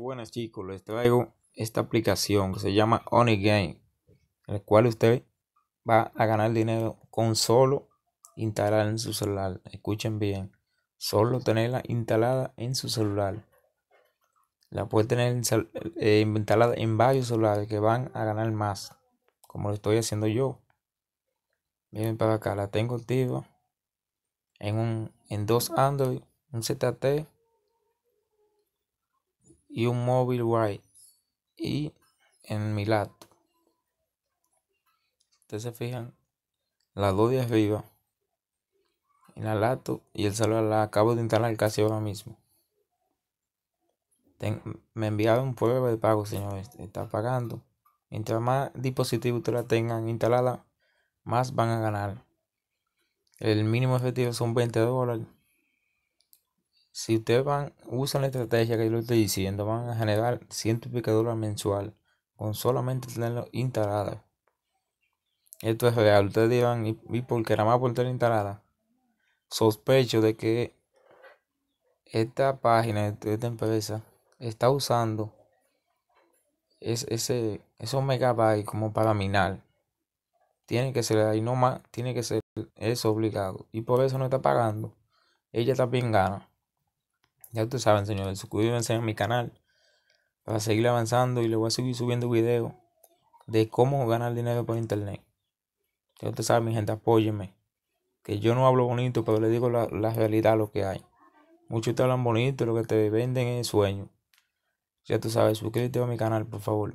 Buenas chicos, les traigo esta aplicación que se llama Onigame Game, en la cual usted va a ganar dinero con solo instalar en su celular. Escuchen bien, solo tenerla instalada en su celular. La puede tener eh, instalada en varios celulares que van a ganar más, como lo estoy haciendo yo. Miren para acá, la tengo activa en, un, en dos Android, un ZT y un móvil white y en mi lato, Ustedes se fijan, la dos es viva. en la lato y el celular la acabo de instalar casi ahora mismo. me enviaron prueba de pago, señores. Está pagando. Mientras más dispositivos ustedes la tengan instalada, más van a ganar. El mínimo efectivo son 20 dólares. Si ustedes van, usan la estrategia que yo les estoy diciendo, van a generar ciento y pico dólares mensual con solamente tenerlo instalado. Esto es real. Ustedes dirán, ¿y, y porque nada más por tener instalada? Sospecho de que esta página, esta empresa, está usando ese, esos megabytes como para minar. Tiene que ser ahí más. tiene que ser, eso obligado. Y por eso no está pagando. Ella también gana. Ya ustedes saben, señores, suscríbanse a mi canal para seguir avanzando y le voy a seguir subiendo videos de cómo ganar dinero por internet. Ya ustedes saben, mi gente, apóyeme. Que yo no hablo bonito, pero le digo la, la, realidad, lo que hay. Muchos te hablan bonito, y lo que te venden es sueño. Ya tú sabes, suscríbete a mi canal, por favor.